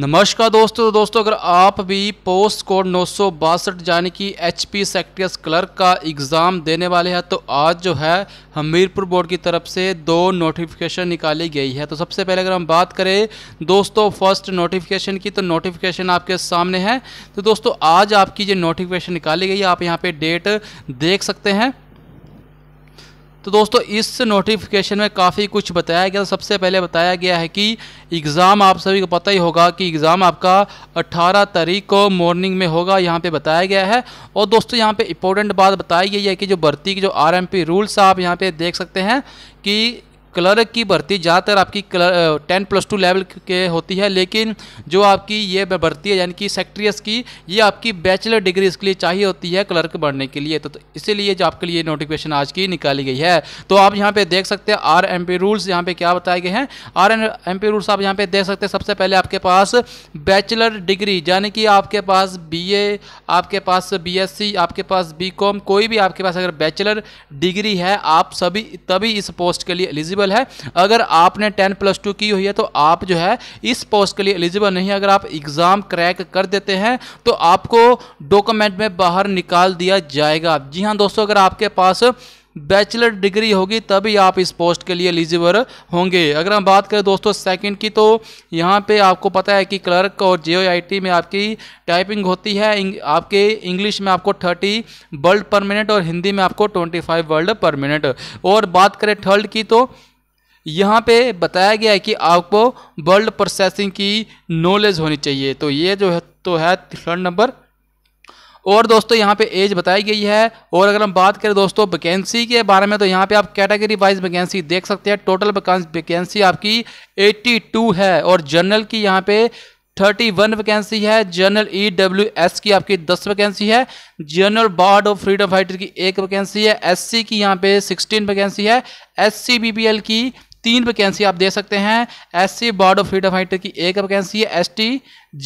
नमस्कार दोस्तों तो दोस्तों अगर आप भी पोस्ट कोड नौ सौ बासठ यानी कि एच पी सेक्टर्स क्लर्क का एग्ज़ाम देने वाले हैं तो आज जो है हमीरपुर बोर्ड की तरफ से दो नोटिफिकेशन निकाली गई है तो सबसे पहले अगर हम बात करें दोस्तों फर्स्ट नोटिफिकेशन की तो नोटिफिकेशन आपके सामने है तो दोस्तों आज आपकी ये नोटिफिकेशन निकाली गई है आप यहाँ पर डेट देख सकते हैं तो दोस्तों इस नोटिफिकेशन में काफ़ी कुछ बताया गया सबसे पहले बताया गया है कि एग्ज़ाम आप सभी को पता ही होगा कि एग्ज़ाम आपका 18 तारीख को मॉर्निंग में होगा यहाँ पे बताया गया है और दोस्तों यहाँ पे इंपॉर्टेंट बात बताई गई है कि जो भर्ती की जो आरएमपी रूल्स आप यहाँ पे देख सकते हैं कि क्लर्क की भर्ती ज़्यादातर आपकी टेन प्लस टू लेवल के होती है लेकिन जो आपकी ये भर्ती है यानी कि सेक्ट्रियस की ये आपकी बैचलर डिग्री इसके लिए चाहिए होती है क्लर्क बढ़ने के लिए तो, तो इसीलिए जो आपके लिए नोटिफिकेशन आज की निकाली गई है तो आप यहाँ पे देख सकते हैं आर एम पी रूल्स यहाँ पे क्या बताए गए हैं आर एम पी रूल्स आप यहाँ पे देख सकते हैं सबसे पहले आपके पास बैचलर डिग्री यानी कि आपके पास बी ए आपके पास बी एस सी आपके पास बी कॉम कोई भी आपके पास अगर बैचलर डिग्री है आप सभी तभी इस पोस्ट के लिए एलिजिबल एलिजिबल है अगर आपने टेन प्लस टू की हुई है तो आप जो है इस पोस्ट के लिए एलिजिबल नहीं अगर आप एग्ज़ाम क्रैक कर देते हैं तो आपको डॉक्यूमेंट में बाहर निकाल दिया जाएगा जी हाँ दोस्तों अगर आपके पास बैचलर डिग्री होगी तभी आप इस पोस्ट के लिए एलिजिबल होंगे अगर हम बात करें दोस्तों सेकंड की तो यहाँ पे आपको पता है कि क्लर्क और जे में आपकी टाइपिंग होती है आपके इंग्लिश में आपको 30 वर्ल्ड पर मिनट और हिंदी में आपको 25 वर्ल्ड पर मिनट और बात करें थर्ड की तो यहाँ पे बताया गया है कि आपको वर्ल्ड प्रोसेसिंग की नॉलेज होनी चाहिए तो ये जो है तो है थर्ड नंबर और दोस्तों यहाँ पे एज बताई गई है और अगर हम बात करें दोस्तों वैकेंसी के बारे में तो यहाँ पे आप कैटेगरी वाइज वैकेंसी देख सकते हैं टोटल वैकेंसी आपकी 82 है और जनरल की यहाँ पे 31 वैकेंसी है जनरल ई डब्ल्यू एस की आपकी 10 वैकेंसी है general ward of freedom fighter की एक वैकेंसी है एससी की यहाँ पे 16 वैकेंसी है S C B B L की तीन वैकेंसी आप दे सकते हैं S C ward of freedom fighter की एक वैकेंसी है टी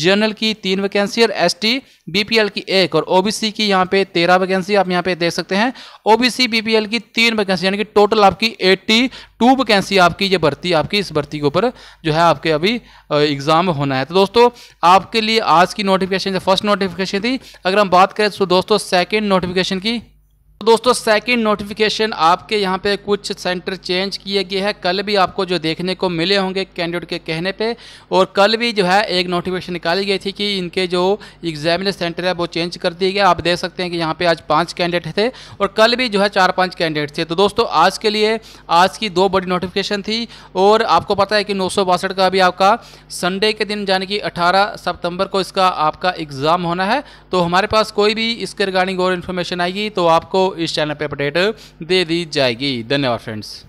जनरल की तीन वैकेंसी और एस टी बीपीएल की एक और ओबीसी की यहाँ पे तेरह वैकेंसी आप यहाँ पे देख सकते हैं ओबीसी बीपीएल की तीन वैकेंसी यानी कि टोटल आपकी एट्टी टू वैकेंसी आपकी ये भर्ती आपकी इस भर्ती के ऊपर जो है आपके अभी एग्ज़ाम होना है तो दोस्तों आपके लिए आज की नोटिफिकेशन जो फर्स्ट नोटिफिकेशन थी अगर हम बात करें तो दोस्तों सेकेंड नोटिफिकेशन की तो दोस्तों सेकंड नोटिफिकेशन आपके यहाँ पे कुछ सेंटर चेंज किए गए हैं कल भी आपको जो देखने को मिले होंगे कैंडिडेट के कहने पे और कल भी जो है एक नोटिफिकेशन निकाली गई थी कि इनके जो एग्जामिनेशन सेंटर है वो चेंज कर दिए गए आप देख सकते हैं कि यहाँ पे आज पाँच कैंडिडेट थे और कल भी जो है चार पाँच कैंडिडेट थे तो दोस्तों आज के लिए आज की दो बड़ी नोटिफिकेशन थी और आपको पता है कि नौ का अभी आपका संडे के दिन यानी कि अठारह सप्तम्बर को इसका आपका एग्ज़ाम होना है तो हमारे पास कोई भी इसके रिगार्डिंग और इन्फॉर्मेशन आएगी तो आपको इस चैनल पर अपडेट दे दी जाएगी धन्यवाद फ्रेंड्स